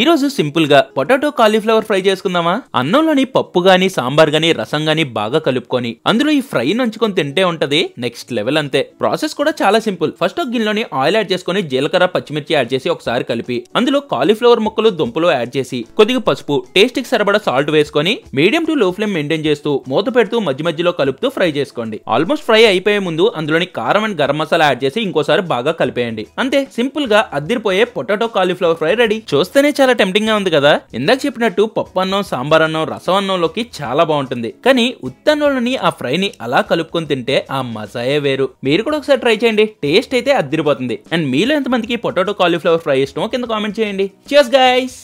ఈ రోజు సింపుల్ గా పొటాటో కాలీఫ్లవర్ ఫ్రై చేసుకుందామా అన్నంలోని పప్పు గాని సాంబార్ గాని రసం గాని బాగా కలుపుకొని అందులో ఈ ఫ్రై నంచుకొని తింటే ఉంటది నెక్స్ట్ లెవెల్ అంతే ప్రాసెస్ కూడా చాలా సింపుల్ ఫస్ట్ ఒక గిన్నెలోని ఆయిల్ యాడ్ చేసుకుని జీలకర్ర పచ్చిమిర్చి యాడ్ చేసి ఒకసారి కలిపి అందులో కాలీఫ్లవర్ ముక్కలు దుంపలు యాడ్ చేసి కొద్దిగా పసుపు టేస్ట్ కి సరిపడా సాల్ట్ వేసుకొని medium to low flame maintain చేస్తూ మూత పెడుతూ మధ్య మధ్యలో కలుపుతూ ఫ్రై చేసుకోండి ఆల్మోస్ట్ ఫ్రై అయిపోయే ముందు అందులోని కారం అండ్ గరం మసాలా యాడ్ చేసి ఇంకోసారి బాగా కలిపేయండి అంతే సింపుల్ గా అద్దరిపోయే పొటాటో కాలీఫ్లవర్ ఫ్రై రెడీ చూస్తేనే చాలా టెంప్టింగ్ గా ఉంది కదా ఇందాక చెప్పినట్టు పప్పు అన్నం సాంబార్ అన్నం రసం అన్నంలోకి చాలా బాగుంటుంది కానీ ఉత్తన్నంలోని ఆ ఫ్రైని అలా కలుపుకొని తింటే ఆ మజాయే వేరు మీరు కూడా ఒకసారి ట్రై చేయండి టేస్ట్ అయితే అద్దరిపోతుంది అండ్ మీలో ఎంతమందికి పొటాటో కాలీఫ్లవర్ ఫ్రై ఇష్టమో కింద కామెంట్ చేయండి చేస్ గైస్